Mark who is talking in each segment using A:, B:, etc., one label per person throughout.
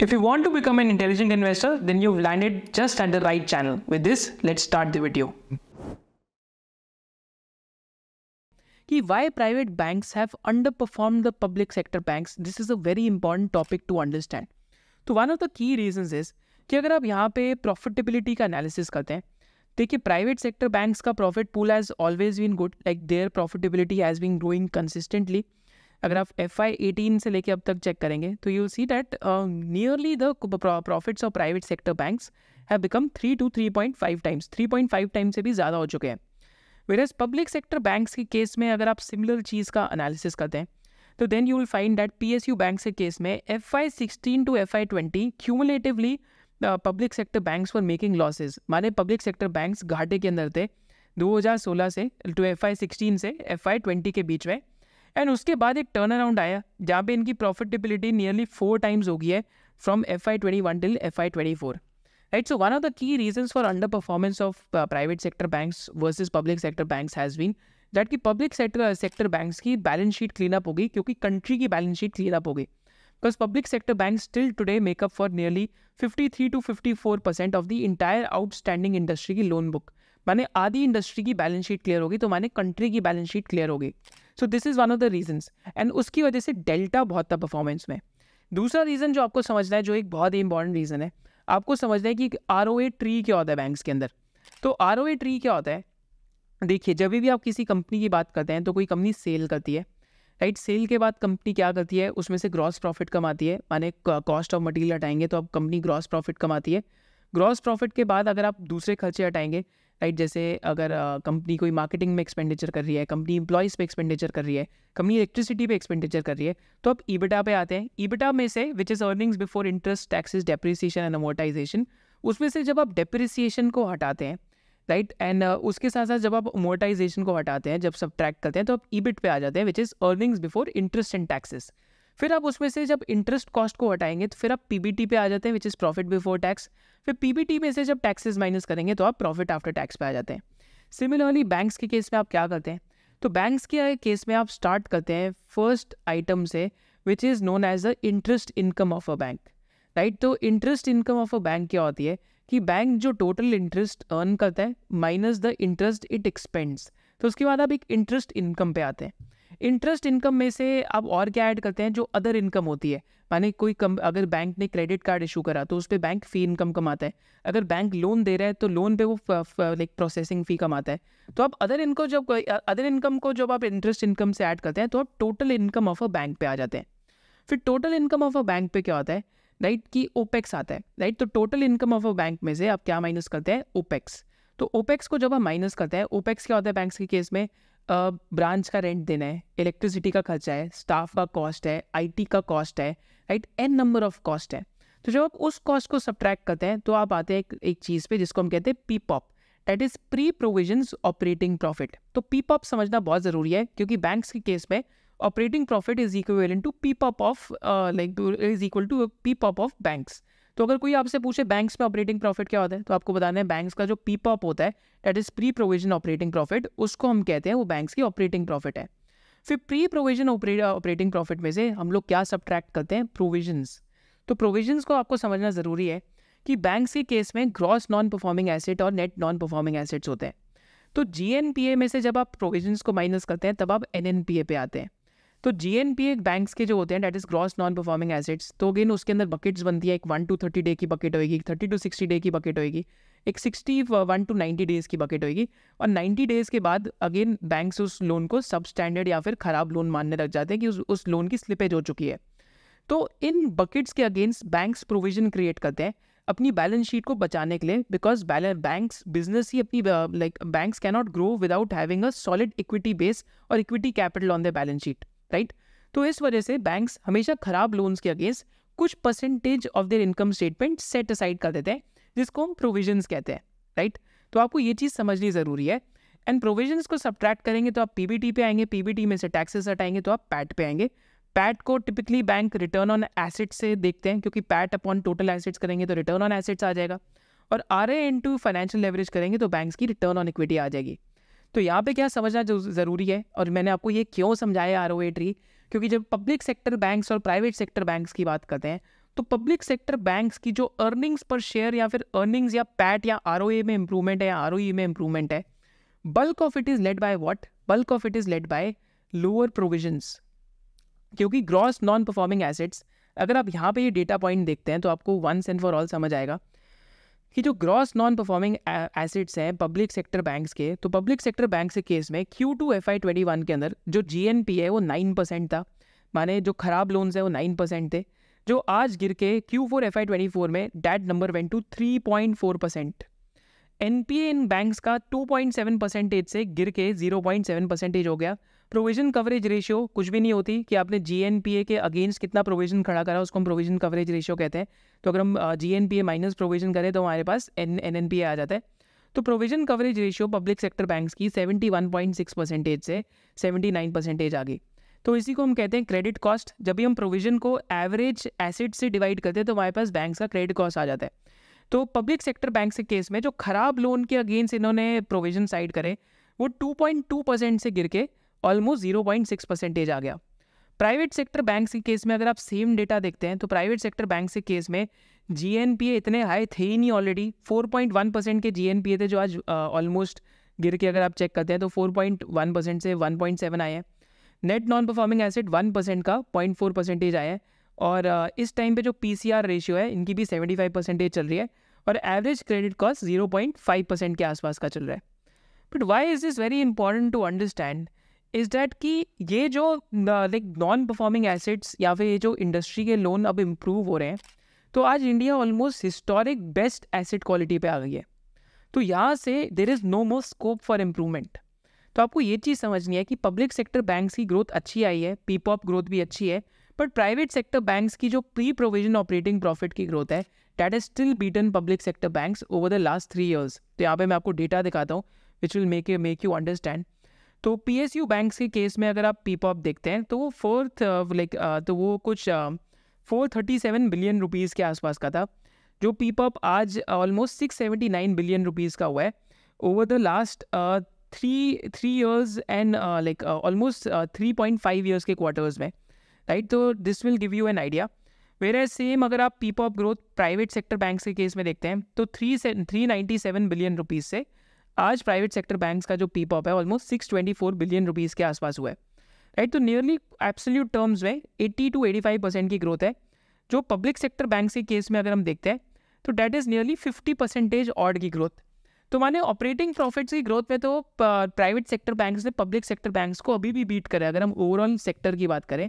A: If you want to become an intelligent investor, then you've landed just at the right channel. With this, let's start the video. why private banks have underperformed the public sector banks, this is a very important topic to understand. So, one of the key reasons is कि अगर आप यहाँ पे profitability का analysis करते हैं देखिए private sector banks का profit pool has always been good like there अगर आप एफ आई एटीन से लेके अब तक चेक करेंगे तो you see that nearly the profits of private sector banks have become three to three point five times three point five times से भी ज़्यादा हो चुके हैं वेरस पब्लिक सेक्टर बैंक्स के केस में अगर आप सिमिलर चीज़ का अनालिसिस करते हैं तो then you will find that P S U bank के केस में F Y sixteen to F I twenty cumulatively public sector banks for making losses माने पब्लिक सेक्टर बैंक्स घाटे के अंदर थे दो हज़ार सोलह से टू एफ आई सिक्सटीन से एफ आई ट्वेंटी के बीच में एंड उसके बाद एक टर्न अराउंड आया जहाँ पे इनकी प्रॉफिटेबिलिटी नियरली फोर टाइम्स हो गई है from F I twenty one till F I twenty four right so one of the key reasons for underperformance of private sector banks versus public sector bank has been that की public sector sector banks की balance sheet clean up होगी क्योंकि country की balance sheet clean up होगी because public sector bank still today make up for nearly fifty three to fifty four percent of the entire outstanding industry की loan book माने आधी industry की balance sheet clear होगी तो माने country की balance sheet clear होगी so this is one of the reasons and उसकी वजह से डेल्टा बहुत था परफॉर्मेंस में दूसरा रीज़न जो आपको समझना है जो एक बहुत ही इंपॉर्टेंट रीज़न है आपको समझना है कि आर ओ ए ट्री क्या होता है बैंक्स के अंदर तो आर ओ ए ट्री क्या होता है देखिए जब भी आप किसी कंपनी की बात करते हैं तो कोई कंपनी सेल करती है राइट right, सेल के बाद कंपनी क्या करती है उसमें से ग्रॉस प्रॉफिट कमाती है माने कॉस्ट ऑफ मटेरियल हटाएंगे तो अब कंपनी ग्रॉस प्रॉफिट कमाती है ग्रॉस प्रॉफिट के बाद अगर आप दूसरे खर्चे हटाएंगे राइट जैसे अगर कंपनी कोई मार्केटिंग में एक्सपेंडिचर कर रही है कंपनी इंप्लॉयज़ पे एक्सपेंडिचर कर रही है कंपनी इलेक्ट्रिसिटी पे एक्सपेंडिचर कर रही है तो अब ईबिटा पे आते हैं ईबिटा में से which is earnings before interest taxes depreciation and amortisation उसमें से जब आप डेप्रिसिएशन को हटाते हैं राइट एंड उसके साथ साथ जब आप अमोटाइजेशन को हटाते हैं जब सब करते हैं तो आप ईबिट पे आ जाते हैं which is earnings before interest and taxes फिर आप उसमें से जब इंटरेस्ट कॉस्ट को हटाएंगे तो फिर आप पीबीटी पे आ जाते हैं which is profit before tax फिर पीबीटी में से जब टैक्सेस माइनस करेंगे तो आप प्रॉफिट आफ्टर टैक्स पे आ जाते हैं सिमिलरली बैंक्स के केस में आप क्या करते हैं तो बैंक्स के केस में आप स्टार्ट करते हैं फर्स्ट आइटम से which is known as the interest income of a bank right तो interest income of a bank क्या होती है कि बैंक जो टोटल इंटरेस्ट अर्न करता है minus the interest it expends तो उसके बाद आप एक इंटरेस्ट इनकम पे आते हैं इंटरेस्ट इनकम में से आप और क्या ऐड करते हैं जो अदर इनकम होती है माने कोई कम अगर बैंक ने क्रेडिट कार्ड इशू करा तो उस पर बैंक फ़ी इनकम कमाता है अगर बैंक लोन दे रहा है तो लोन पे वो लाइक प्रोसेसिंग फ़ी कमाता है तो आप अदर इनको जब अदर इनकम को जब आप इंटरेस्ट इनकम से ऐड करते हैं तो आप total income of a bank पे आ जाते हैं फिर total income of a bank पे क्या होता है राइट कि ओपेक्स आता है राइट तो total income of a bank में से आप क्या माइनस करते हैं ओपेक्स तो ओपेक्स को जब आप माइनस करते हैं ओपेक्स क्या होता है बैंक के केस में ब्रांच का रेंट देना है इलेक्ट्रिसिटी का खर्चा है स्टाफ का कॉस्ट है आईटी का कॉस्ट है right n number of cost है तो जब आप उस कॉस्ट को सब्ट्रैक्ट करते हैं तो आप आते हैं एक, एक चीज़ पे जिसको हम कहते हैं PPOP that is pre provision operating profit तो पी पॉप समझना बहुत ज़रूरी है क्योंकि बैंक्स के केस में operating profit is equal to PPOP of like is equal to PPOP of banks तो अगर कोई आपसे पूछे बैंक्स में ऑपरेटिंग प्रॉफिट क्या होता है तो आपको बताना है बैंक्स का जो पीपॉप होता है that is pre provision operating profit उसको हम कहते हैं वो बैंक्स की ऑपरेटिंग प्रॉफिट है फिर प्री प्रोविजन ऑपरेटिंग प्रॉफिट में से हम लोग क्या सब्ट्रैक्ट करते हैं प्रोविजन्स तो प्रोविजन्स को आपको समझना ज़रूरी है कि बैंक्स के केस में ग्रॉस नॉन परफॉर्मिंग एसेट और नेट नॉन परफॉर्मिंग एसेट्स होते हैं तो जी में से जब आप प्रोविजन्स को माइनस करते हैं तब आप एन पे आते हैं तो जी एन पी एक बैंक्स के जो होते हैं that is gross non performing assets तो अगेन उसके अंदर बकेट्स बनती है एक वन टू थर्टी डे की बकेट होगी एक थर्टी टू सिक्सटी डे की बकेट होगी एक sixty one two ninety days की बकेट होगी और नाइन्टी डेज़ के बाद अगेन बैंक्स उस लोन को सब स्टैंडर्ड या फिर ख़राब लोन मानने लग जाते हैं कि उस उस लोन की स्लिपेज हो चुकी है तो इन बकेट्स के अगेंस्ट बैंक्स प्रोविजन क्रिएट करते हैं अपनी बैलेंस शीट को बचाने के लिए बिकॉज बैंक्स बिजनेस ही अपनी like banks cannot grow without having a solid equity base और equity capital on the balance sheet right तो इस वजह से बैंक्स हमेशा खराब लोन्स के अगेंस्ट कुछ percentage of their income statement set aside कर देते हैं जिसको हम प्रोविजंस कहते हैं राइट तो आपको ये चीज़ समझनी ज़रूरी है एंड प्रोविजंस को सब्ट्रैक्ट करेंगे तो आप पीबीटी पे आएंगे पीबीटी में से टैक्सेस हटाएंगे तो आप पैट पे आएंगे पैट को typically bank return on assets से देखते हैं क्योंकि पैट अपॉन टोटल एसेट्स करेंगे तो रिटर्न ऑन एसेट्स आ जाएगा और आर ए फाइनेंशियल लेवरेज करेंगे तो बैंक की रिटर्न ऑन इक्विटी आ जाएगी तो यहाँ पे क्या समझना ज़रूरी है और मैंने आपको ये क्यों समझाया आर ओ ट्री क्योंकि जब पब्लिक सेक्टर बैंक्स और प्राइवेट सेक्टर बैंक्स की बात करते हैं तो पब्लिक सेक्टर बैंक्स की जो अर्निंग्स पर शेयर या फिर अर्निंग्स या पैट या आर में इंप्रूवमेंट है या आर e में इंप्रूवमेंट है bulk of it is led by what bulk of it is led by lower provisions क्योंकि ग्रॉस नॉन परफॉर्मिंग एसेट्स अगर आप यहाँ पे ये डेटा पॉइंट देखते हैं तो आपको वंस एंड फॉर ऑल समझ आएगा कि जो ग्रॉस नॉन परफॉर्मिंग एसिड्स हैं पब्लिक सेक्टर बैंक्स के तो पब्लिक सेक्टर बैंक के केस में क्यू टू एफ आई ट्वेंटी वन के अंदर जो जी एन पी है वो नाइन परसेंट था माने जो खराब लोन्स है वो नाइन परसेंट थे जो आज गिर के क्यू फोर एफ आई ट्वेंटी फोर में that number went to three point four percent N P A इन बैंक्स का टू पॉइंट सेवन परसेंटेज से गिर के जीरो पॉइंट सेवन परसेंटेज हो गया प्रोविजन कवरेज रेशियो कुछ भी नहीं होती कि आपने जी के अगेंस्ट कितना प्रोविजन खड़ा करा उसको हम प्रोविजन कवरेज रेशियो कहते हैं तो अगर हम जी माइनस प्रोविजन करें तो हमारे पास एन एन आ जाता है तो provision coverage ratio public sector banks की 71.6 परसेंटेज से 79 परसेंटेज आ गई तो इसी को हम कहते हैं क्रेडिट कॉस्ट जब भी हम प्रोविजन को एवरेज एसेट से डिवाइड करते हैं तो हमारे पास बैंक्स का क्रेडिट कॉस्ट आ जाता है तो पब्लिक सेक्टर बैंक के केस में जो खराब लोन के अगेंस्ट इन्होंने प्रोविजन साइड करे वो 2.2 परसेंट से गिर के almost zero point six percentage आ गया प्राइवेट सेक्टर बैंक के केस में अगर आप सेम डेटा देखते हैं तो प्राइवेट सेक्टर बैंक के केस में जी इतने हाई थे ही नहीं ऑलरेडी वन परसेंट के जी थे जो आज ऑलमोस्ट uh, गिर के अगर आप चेक करते हैं तो वन परसेंट से सेवन आए हैं net non performing asset one percent का फोर परसेंटेज आया है और uh, इस टाइम पे जो पी रेशियो है इनकी भी 75 परसेंटेज चल रही है और एवरेज क्रेडिट कॉस्ट 0.5 परसेंट के आसपास का चल रहा है but why is this very important to understand is that कि ये जो लाइक नॉन परफॉर्मिंग एसेट्स या फिर ये जो इंडस्ट्री के लोन अब इम्प्रूव हो रहे हैं तो आज India almost historic best asset quality पे आ गई है तो यहाँ से there is no more scope for improvement तो आपको ये चीज़ समझनी है कि पब्लिक सेक्टर बैंक्स की ग्रोथ अच्छी आई है पीपॉप ग्रोथ भी अच्छी है बट प्राइवेट सेक्टर बैंक्स की जो प्री प्रोविजन ऑपरेटिंग प्रॉफिट की ग्रोथ है that is still beaten public sector banks over the last three years तो यहाँ पे मैं आपको डेटा दिखाता हूँ which will make you make you understand तो पी एस यू बैंक के केस में अगर आप पीप ऑप देखते हैं तो वो फोर्थ लाइक uh, uh, तो वो कुछ four thirty seven billion rupees के आसपास का था जो पीप ऑप आज almost six seventy nine billion rupees का हुआ है over the last three three years and like almost three point five years के क्वार्टर्स में राइट तो this will give you an idea whereas same अगर आप PPOP growth private sector bank के case में देखते हैं तो थ्री से three ninety seven billion rupees से आज प्राइवेट सेक्टर बैंक्स का जो पी पॉप है almost six twenty four billion rupees के आसपास हुआ है राइट तो नियरली एब्सोल्यूट टर्म्स में eighty two eighty five percent की ग्रोथ है जो पब्लिक सेक्टर बैंक्स के केस में अगर हम देखते हैं तो that is nearly fifty percentage odd की ग्रोथ तो माने ऑपरेटिंग प्रॉफिट्स की ग्रोथ में तो प्राइवेट सेक्टर बैंक्स ने पब्लिक सेक्टर बैंक्स को अभी भी बीट करें अगर हम ओवरऑल सेक्टर की बात करें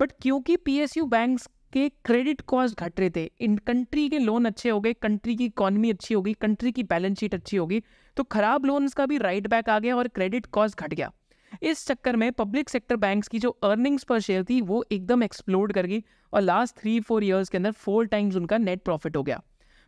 A: बट क्योंकि पी एस यू बैंक्स के क्रेडिट कॉस्ट घट रहे थे इन कंट्री के लोन अच्छे हो गए कंट्री की इकोनमी अच्छी होगी कंट्री की बैलेंस शीट अच्छी होगी तो खराब लोन्स का भी राइट बैक आ गया और क्रेडिट कॉस्ट घट गया इस चक्कर में पब्लिक सेक्टर बैंक्स की जो अर्निंग्स पर शेयर थी वो एकदम एक्सप्लोड कर गई और लास्ट थ्री फोर ईयर्स के अंदर फोर टाइम्स उनका नेट प्रॉफिट हो गया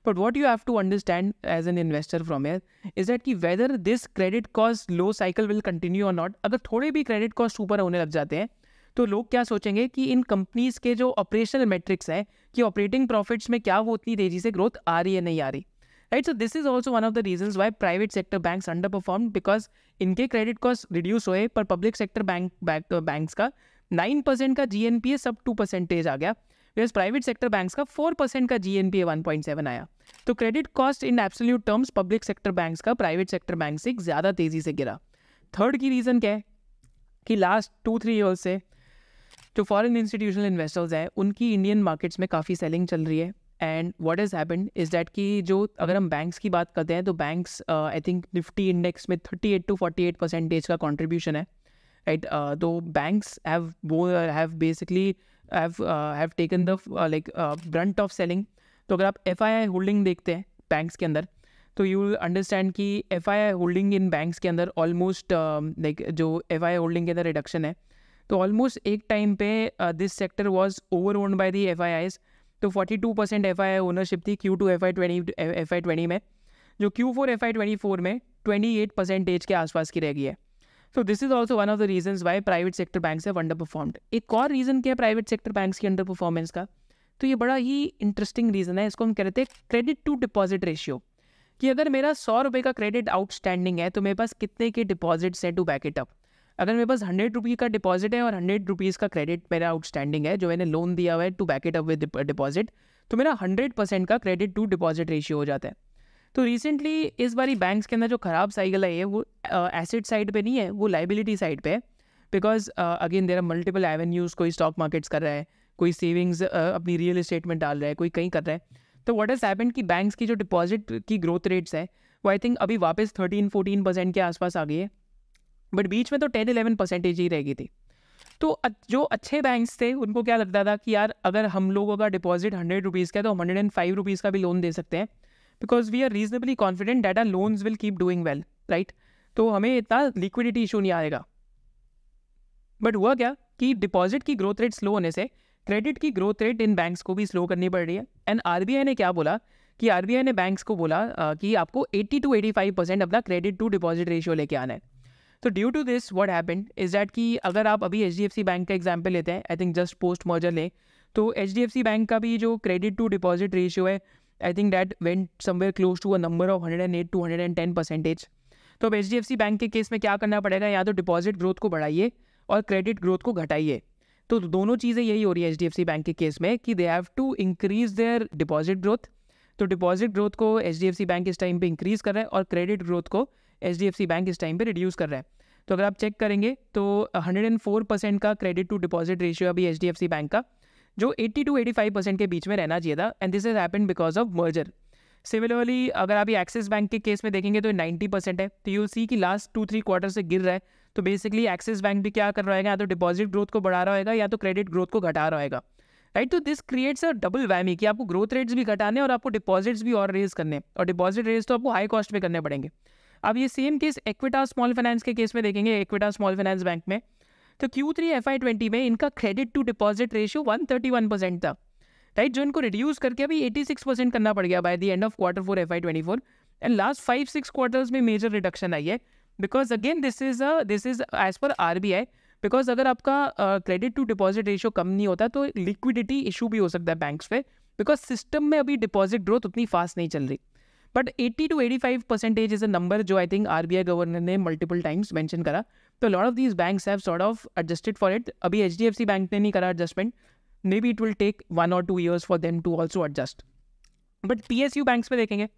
A: but what you have to understand as an investor from here is that कि whether this credit cost low cycle will continue और नॉट अगर थोड़े भी क्रेडिट कॉस्ट ऊपर होने लग जाते हैं तो लोग क्या सोचेंगे कि इन कंपनीज के जो ऑपरेशनल मेट्रिक्स हैं कि ऑपरेटिंग प्रॉफिट्स में क्या वो उतनी तेजी से ग्रोथ आ रही है नहीं आ रही right so this is also one of the reason why private sector banks under perform because इनके क्रेडिट कॉस्ट रिड्यूस हुए पर public sector bank bank banks का नाइन परसेंट का जी एन पी ए सब टू परसेंटेज आ गया because private sector bank का four percent का G N P A one point seven आया तो credit cost in absolute terms public sector banks का प्राइवेट सेक्टर बैंक से ज़्यादा तेज़ी से गिरा थर्ड की रीज़न क्या है कि लास्ट टू थ्री ईयर्स से जो फॉरेन इंस्टीट्यूशनल इन्वेस्टर्स हैं उनकी इंडियन मार्केट्स में काफ़ी सेलिंग चल रही है and what is happen is that कि जो अगर हम बैंक्स की बात करते हैं तो banks I think Nifty index में thirty eight two forty eight percentage का कॉन्ट्रीब्यूशन है राइट uh, तो banks have have basically have taken the like brunt of selling तो अगर आप एफ आई आई होल्डिंग देखते हैं बैंक्स के अंदर तो यू अंडरस्टैंड कि F I I holding in banks के अंदर ऑलमोस्ट लाइक um, जो एफ आई आई होल्डिंग के अंदर रिडक्शन है तो ऑलमोस्ट एक टाइम पे this sector was over own by the F I Is तो 42 परसेंट एफ आई ओनरशिप थी क्यू टू एफ आई ट्वेंटी एफ आई ट्वेंटी में जो क्यू फोर एफ आई ट्वेंटी फोर में ट्वेंटी एट परसेंटेज के आसपास की रह गई है so this is also one of the reason why private sector bank have under performed एक और रीज़न क्या है प्राइवेट सेक्टर बैंक्स की अंडर परफॉर्मेंस का तो ये बड़ा ही इंटरेस्टिंग रीज़न है इसको हम कहते हैं क्रेडिट टू डिपॉजिट रेशियो कि अगर मेरा सौ रुपये का क्रेडिट आउटस्टैंडिंग है तो मेरे पास कितने के डिपॉजिट्स हैं टू बैक इट अप अगर मेरे पास हंड्रेड रुपीज़ का डिपॉजिट है और हंड्रेड रुपीज़ का क्रेडिट मेरा आउटस्टैंडिंग है जो मैंने लोन दिया हुआ है to back it up with deposit तो मेरा हंड्रेड परसेंट का क्रेडिट टू डिपॉजिट रेशियो हो जाता है तो रिसेंटली इस बारी बैंक्स के अंदर जो ख़राब साइकिल आई है वो एसेट साइड पे नहीं है वो लाइबिलिटी साइड पे है because again there are multiple avenues कोई स्टॉक मार्केट्स कर रहा है कोई सेविंग्स uh, अपनी रियल इस्टेट में डाल रहा है कोई कहीं कर रहा है तो वॉट इज़ हैपन कि बैंक्स की जो डिपॉजिट की ग्रोथ रेट्स है वो आई थिंक अभी वापस थर्टीन फोर्टीन परसेंट के आसपास आ गई है बट बीच में तो टेन इलेवन परसेंटेज ही रह गई थी तो जो अच्छे बैंक्स थे उनको क्या लगता था कि यार अगर हम लोगों का डिपॉजिट हंड्रेड रुपीज़ का है तो हम हंड्रेड एंड फाइव रुपीज़ का भी लोन दे सकते हैं because we are reasonably confident that our loans will keep doing well right तो हमें इतना लिक्विडिटी इशू नहीं आएगा बट हुआ क्या कि डिपॉजिट की ग्रोथ रेट स्लो होने से क्रेडिट की ग्रोथ रेट इन बैंक्स को भी स्लो करनी पड़ रही है एंड आर ने क्या बोला कि आर ने बैंक्स को बोला कि आपको eighty two eighty five percent अपना क्रेडिट टू डिपॉजिट रेशियो लेके आना है तो due to this what happen is that कि अगर आप अभी H D F C bank का एग्जाम्पल लेते हैं I think just post merger लें तो H D F C bank का भी जो क्रेडिट टू डिपॉजिट रेशियो है I think that went somewhere close to a number of hundred and eight to hundred and ten percentage तो अब H D F C bank के case में क्या करना पड़ेगा या तो डिपॉजिट ग्रोथ को बढ़ाइए और क्रेडिट ग्रोथ को घटाइए तो दोनों चीज़ें यही हो रही है H D F C bank के केस में कि they have to increase their deposit growth तो डिपॉजिट ग्रोथ को H D F C bank इस टाइम पे इंक्रीज कर रहा है और क्रेडिट ग्रोथ को H D F C bank इस टाइम पर रिड्यूस कर रहा है तो अगर आप चेक करेंगे तो हंड्रेड एंड फोर परसेंट का क्रेडिट टू डिपॉजिट रेशियो अभी H D F C bank का जो eighty two eighty five percent के बीच में रहना चाहिए था and this is happen because of merger similarly अगर आप एक्सिस बैंक के केस में देखेंगे तो नाइन्टी परसेंट है तो यू सी कि लास्ट टू थ्री क्वार्टर से गिर रहा है तो बेसिकली एक्सिस बैंक भी क्या कर रहा है या तो डिपॉजिट ग्रोथ को बढ़ा रहा होगा या तो क्रेडिट ग्रोथ को घटा रहा होगा राइट तो this creates a double whammy कि आपको ग्रोथ रेट्स भी घटाने और आपको डिपॉजिट्स भी और रेज करने और डिपॉजिट रेज तो आपको हाई कॉस्ट पे करने पड़ेंगे अब ये same case Equitas small finance के केस में देखेंगे एक्विटा स्मॉल फाइनेंस बैंक में तो क्यू थ्री एफ आई ट्वेंटी में इनका credit to deposit ratio one thirty one percent था राइट जो इनको रिड्यूस करके अभी एटी सिक्स परसेंट करना पड़ गया by the end of quarter four F I twenty four and last five six quarters में मेजर रिडक्शन आई है because again this is a this is as per R B I because अगर आपका credit to deposit ratio कम नहीं होता तो liquidity issue भी हो सकता है बैंक्स पे बिकॉज सिस्टम में अभी डिपॉजिट ग्रोथ उतनी फास्ट नहीं चल रही but 80 to 85 percentage is a number जो आई थिंक आर गवर्नर ने मल्टीपल टाइम्स मैंशन करा तो lot of these bank have sort of adjusted for it अभी H D F C bank ने नहीं करा adjustment may be it will take one और two years for them to also adjust but P S U banks में देखेंगे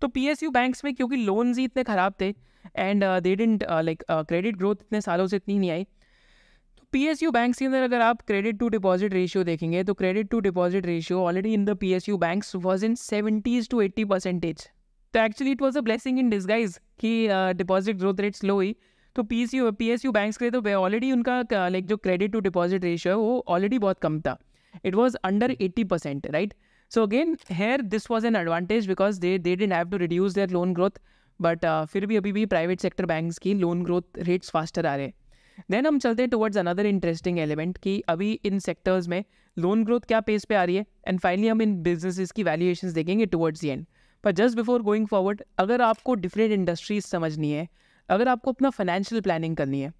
A: तो P S U banks में क्योंकि लोन्स ही इतने ख़राब थे and they didn't like credit growth इतने सालों से इतनी नहीं आई तो पी एस यू बैंक के अंदर अगर आप क्रेडिट टू डिपॉजिट रेशियो देखेंगे तो credit to deposit ratio already in the P S U banks was in seventies to eighty percentage तो actually it was a blessing in disguise कि deposit growth rate slow हुई तो P S U P S U bank के तो already उनका like uh, जो credit to deposit ratio है वो ऑलरेडी बहुत कम था it was under eighty percent right so again here this was an advantage because they they didn't have to reduce their loan growth but फिर भी अभी भी प्राइवेट सेक्टर बैंक्स की लोन ग्रोथ रेट्स फास्टर आ रहे हैं then हम चलते हैं टुवर्ड्स अनदर इंटरेस्टिंग एलिमेंट कि अभी इन सेक्टर्स में लोन ग्रोथ क्या पेस पे आ रही है एंड फाइनली हम इन बिजनेसिस की वैल्यूएशन देखेंगे टुवर्ड्स दी एंड पर जस्ट बिफोर गोइंग फॉरवर्ड अगर आपको डिफरेंट इंडस्ट्रीज समझनी है अगर आपको अपना फाइनेंशियल प्लानिंग करनी है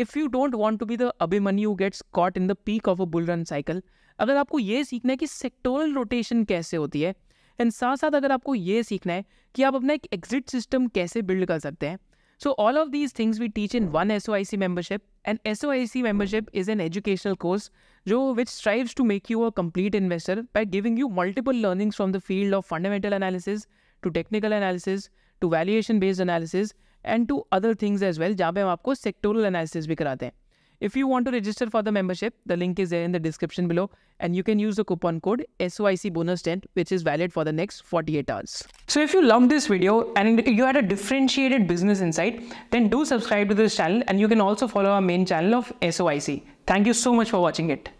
A: if you don't want to be the Abhimanyu gets caught in the peak of a bull run cycle अगर आपको ये सीखना है कि सेक्टोरल रोटेशन कैसे होती है एंड साथ साथ अगर आपको ये सीखना है कि आप अपना एक एग्जिट सिस्टम कैसे बिल्ड कर सकते हैं so all of these things we teach in one S O I C membership and S O I C membership is an educational course जो which strive to make you a complete investor by giving you multiple learnings from the field of fundamental analysis to technical analysis to valuation based analysis and to other things as well जहाँ पे हम आपको sectoral analysis भी कराते हैं If you want to register for the membership, the link is there in the description below and you can use the coupon code SYC bonus 10 which is valid for the next 48 hours. So if you loved this video and you had a differentiated business insight, then do subscribe to this channel and you can also follow our main channel of SOIC. Thank you so much for watching it.